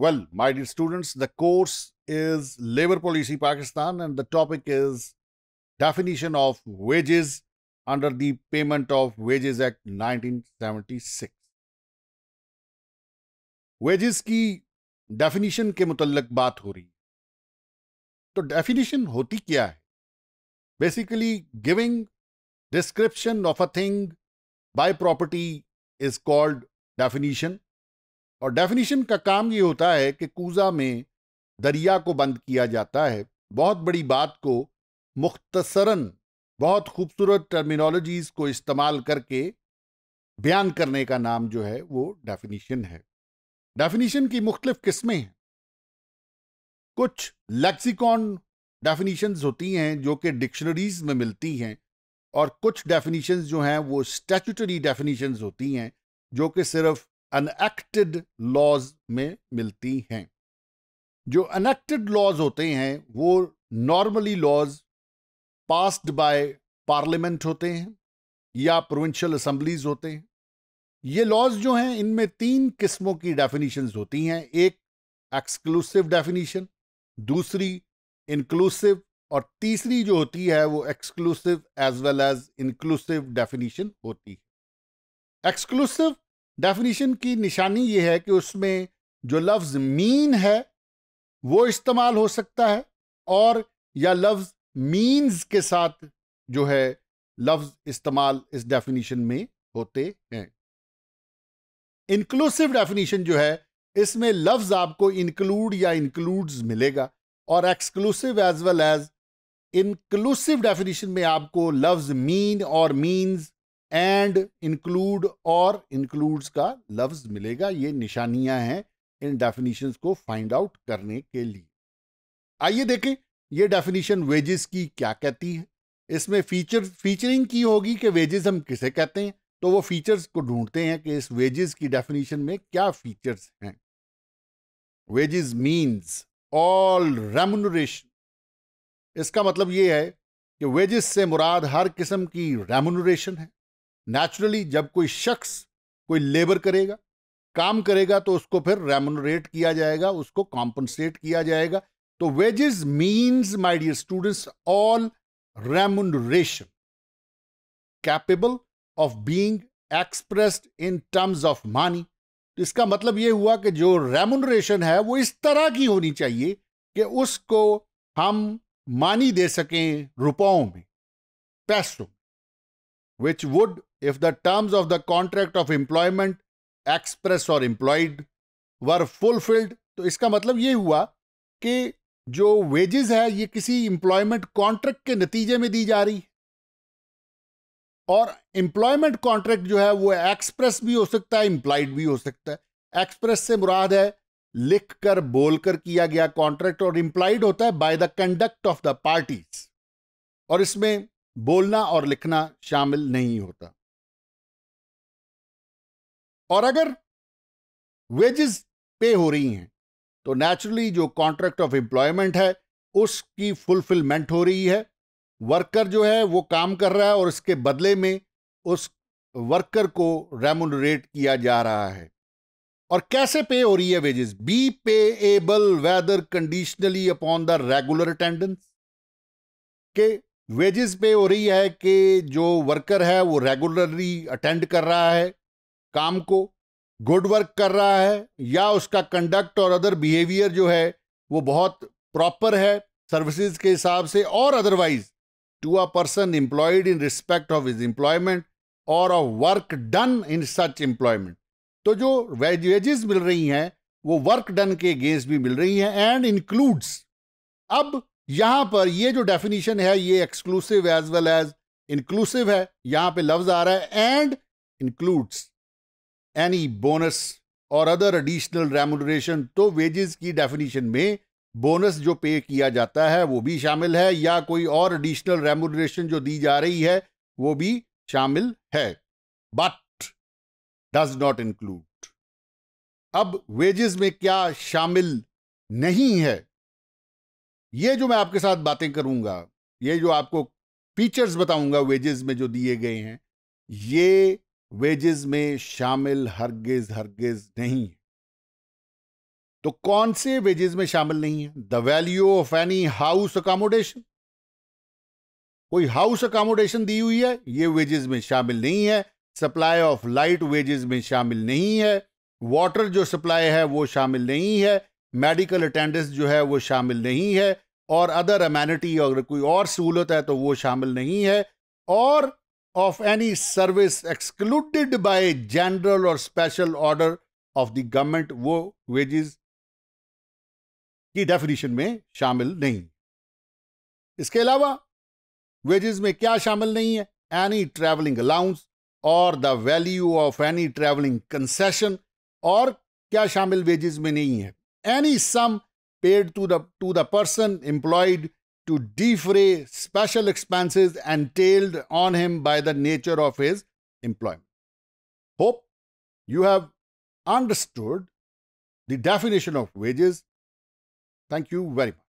Well, my dear students, the course is Labor Policy Pakistan, and the topic is Definition of Wages under the Payment of Wages Act 1976. Wages ki definition ke mutalak baat ho To definition hoti kya hai? Basically, giving description of a thing by property is called definition. और definition का काम ये होता है कि कूजा में दरिया को बंद किया जाता है बहुत बड़ी बात को मुख्तसरन बहुत खूबसूरत टर्मिनोलॉजीज को इस्तेमाल करके बयान करने का नाम जो है वो डेफिनीशन है डेफिनीशन की मुख्तलिफ किस्में हैं कुछ लेक्सिकॉन डेफिनीशंस होती हैं जो कि डिक्शनरीज में मिलती हैं और कुछ डेफिनीशंस जो हैं वो स्टैचूटरी डेफिनीशंस होती हैं जो कि सिर्फ अनएक्टेड लॉज में मिलती हैं जो अनएक्टेड लॉज होते हैं वो normally laws passed by parliament होते हैं या प्रोविंशियल असम्बलीज होते हैं ये लॉज जो हैं इनमें तीन किस्मों की डेफिनेशंस होती हैं एक एक्सक्लूसिव डेफिनेशन दूसरी इंक्लूसिव और तीसरी जो होती है वो exclusive as well as inclusive definition होती है एक्सक्लूसिव डेफिनेशन की निशानी ये है कि उसमें जो लफ्ज़ मीन है वो इस्तेमाल हो सकता है और या लफ्ज़ मीन्स के साथ जो है लफ्ज़ इस्तेमाल इस डेफिनेशन में होते हैं इंक्लूसिव डेफिनेशन जो है इसमें लफ्ज़ आपको इंक्लूड या इंक्लूड्स मिलेगा और exclusive as well as inclusive definition में आपको लफ्ज़ मीन और मीन्स एंड इंक्लूड और इंक्लूड्स का लफ्ज मिलेगा ये निशानियां हैं इन डेफिनेशंस को फाइंड आउट करने के लिए आइए देखें ये डेफिनेशन वेजेस की क्या कहती है इसमें फीचर फीचरिंग की होगी कि वेजेस हम किसे कहते हैं तो वो फीचर्स को ढूंढते हैं कि इस वेजेस की डेफिनेशन में क्या फीचर्स हैं वेजेस मींस ऑल रेमुनरेशन इसका मतलब ये है कि वेजेस से मुराद हर किस्म की रेमुनरेशन है नेचुरली जब कोई शख्स कोई लेबर करेगा काम करेगा तो उसको फिर रेमोनरेट किया जाएगा उसको कॉम्पनसेट किया जाएगा तो wages means my dear students all remuneration capable of being expressed in terms of money तो इसका मतलब यह हुआ कि जो रेमोनोरेशन है वो इस तरह की होनी चाहिए कि उसको हम मानी दे सकें रुपयों में पैसों which would, if the terms of the contract of employment, express or employed, were fulfilled, तो इसका मतलब ye हुआ कि जो वेजेस है ये किसी एम्प्लॉयमेंट कॉन्ट्रैक्ट के नतीजे में दी जा रही है और एम्प्लॉयमेंट कॉन्ट्रैक्ट जो है वो एक्सप्रेस भी हो सकता है इंप्लाइड भी हो सकता है एक्सप्रेस से मुराद है लिख कर बोल कर किया गया कॉन्ट्रैक्ट और इंप्लाइड होता है by the conduct of the parties और इसमें बोलना और लिखना शामिल नहीं होता और अगर वेजेस पे हो रही हैं तो नेचुरली जो कॉन्ट्रैक्ट ऑफ एम्प्लॉयमेंट है उसकी फुलफिलमेंट हो रही है वर्कर जो है वो काम कर रहा है और इसके बदले में उस वर्कर को रेमोनरेट किया जा रहा है और कैसे पे हो रही है wages be payable whether conditionally upon the regular attendance के वेजेस पे हो रही है कि जो वर्कर है वो रेगुलरली अटेंड कर रहा है काम को गुड वर्क कर रहा है या उसका कंडक्ट और अदर बिहेवियर जो है वो बहुत प्रॉपर है सर्विसेज के हिसाब से और otherwise to a person employed in respect of is employment or of work done in such employment तो जो वेज वेजेस मिल रही हैं वो वर्क डन के अगेंस्ट भी मिल रही हैं एंड इंक्लूड्स अब यहां पर ये जो डेफिनेशन है ये exclusive as well as inclusive है यहां पे लफ्ज आ रहा है and includes any bonus or other additional remuneration तो वेजेस की डेफिनेशन में बोनस जो पे किया जाता है वो भी शामिल है या कोई और एडिशनल रेमोडरेशन जो दी जा रही है वो भी शामिल है बट डज नॉट इंक्लूड अब वेजेस में क्या शामिल नहीं है ये जो मैं आपके साथ बातें करूंगा ये जो आपको फीचर्स बताऊंगा वेजेस में जो दिए गए हैं ये वेजेस में शामिल हरगिज हरगिज नहीं है तो कौन से वेजेस में शामिल नहीं है the value of any house accommodation कोई हाउस अकोमोडेशन दी हुई है ये वेजेस में शामिल नहीं है सप्लाई ऑफ लाइट वेजेस में शामिल नहीं है वाटर जो सप्लाई है वो शामिल नहीं है मेडिकल अटेंडेंस जो है वो शामिल नहीं है और अदर अमेनिटी अगर कोई और सहूलत है तो वो शामिल नहीं है और of any service excluded by general और special order of the government वो वेजेस की डेफिनेशन में शामिल नहीं इसके अलावा वेजेस में क्या शामिल नहीं है एनी ट्रैवलिंग अलाउंस और the value of any travelling concession और क्या शामिल वेजेस में नहीं है any sum paid to the, to the person employed to defray special expenses entailed on him by the nature of his employment. Hope you have understood the definition of wages. Thank you very much.